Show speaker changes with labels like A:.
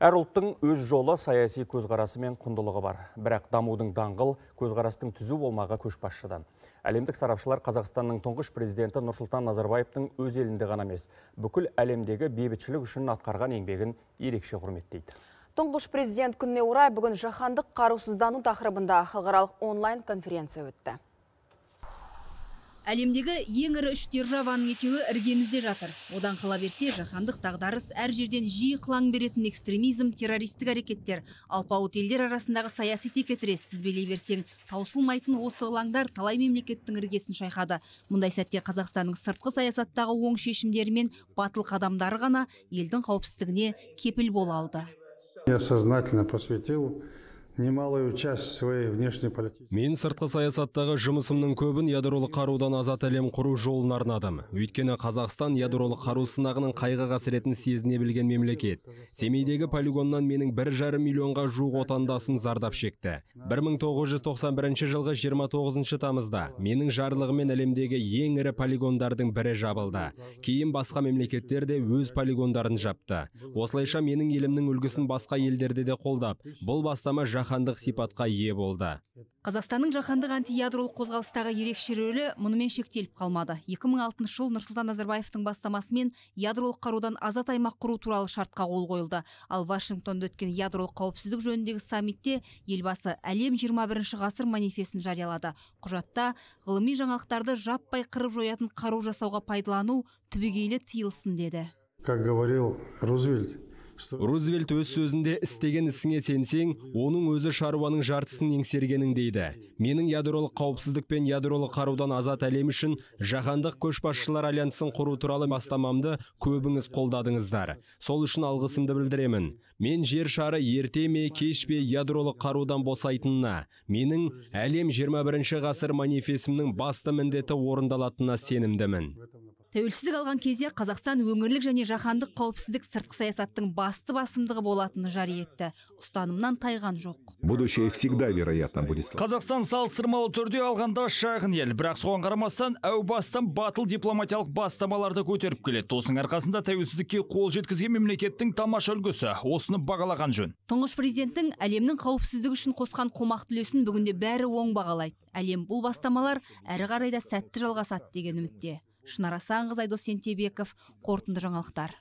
A: Әр ұлттың өз жолы саяси көзқарасы мен құндылығы бар. Бірақ дамудың даңғыл көзғарастың түзу болмағы көшбасшыдан. Әлемдік сарапшылар Қазақстанның тұңғыш президенті Нұрсұлтан Назарбаевтың өз елінде ғана емес, бүкіл әлемдегі бейбітшілік үшін атқарған еңбегін ерекше құрметтейді.
B: Тұңғыш президент күніне орай бүгін жаһандық қарусыздану тақырыбында халықаралық онлайн конференция өтті әлемдегі ең ірі үш державаның екеуі іргемізде жатыр одан қала берсе жаһандық дағдарыс әр жерден жиі қылаң беретін экстремизм террористік әрекеттер алпауыт елдер арасындағы саяси текетірес тізбелей берсең таусылмайтын осы ылаңдар талай мемлекеттің іргесін шайқады мұндай сәтте қазақстанның сыртқы саясаттағы оң шешімдері мен батыл қадамдары ғана елдің қауіпсіздігіне кепіл бола алды я сознательно посвятил немалую часть своей
A: мен сыртқы саясаттағы жұмысымның көбін ядролық қарудан азат әлем құру жолына арнадым өйткені қазақстан ядролық қару сынағының қайғы қасіретін сезіне білген мемлекет семейдегі полигоннан менің бір жарым миллионға жуық отандасым зардап шекті 1991 жылғы 29 тамызда менің жарлығымен әлемдегі ең ірі полигондардың бірі жабылды кейін басқа мемлекеттер де өз полигондарын жапты осылайша менің елімнің үлгісін басқа елдерде де қолдап бұл бастама жаһан жаһандық сипатқа ие болды
B: қазақстанның жаһандық антиядролық қозғалыстағы ерекше рөлі мұнымен шектеліп қалмады 2006 жыл нұрсұлтан назарбаевтың бастамасымен ядролық қарудан азат аймақ құру туралы шартқа қол қойылды ал вашингтонда өткен ядролық қауіпсіздік жөніндегі саммитте елбасы әлем 21 ғасыр манифесін жариялады құжатта ғылыми жаңалықтарды жаппай қырып жоятын қару жасауға пайдалану түбегейлі тыйылсын деді как говорил рузвельт
A: рузвельт өз сөзінде істеген ісіңе сенсең оның өзі шаруаның жартысын еңсергенің дейді менің ядролық қауіпсіздік пен ядролық қарудан азат әлем үшін жаһандық көшбасшылар альянсын құру туралы бастамамды көбіңіз қолдадыңыздар сол үшін алғысымды білдіремін мен жер шары ерте ме кеш пе ядролық қарудан босайтынына менің әлем 21 ғасыр манифесімнің басты міндеті орындалатынына сенімдімін
B: тәуелсіздік алған кезде қазақстан өңірлік және жаһандық қауіпсіздік сыртқы саясаттың басты басымдығы болатынын жария етті ұстанымнан тайған жоқ
A: будущее всегда вероятно будет қазақстан салыстырмалы түрде алғанда шағын ел бірақ соған қарамастан әу бастан батыл дипломатиялық бастамаларды көтеріп келеді осының арқасында тәуелсіздікке қол жеткізген мемлекеттің тамаша үлгісі осыны бағалаған жөн
B: тұңғыш президенттің әлемнің қауіпсіздігі үшін қосқан қомақты үлесін бүгінде бәрі оң бағалайды әлем бұл бастамалар әрі қарай да сәтті жалғасады деген үмітте шынар асанқызы айдос сентебеков қорытынды жаңалықтар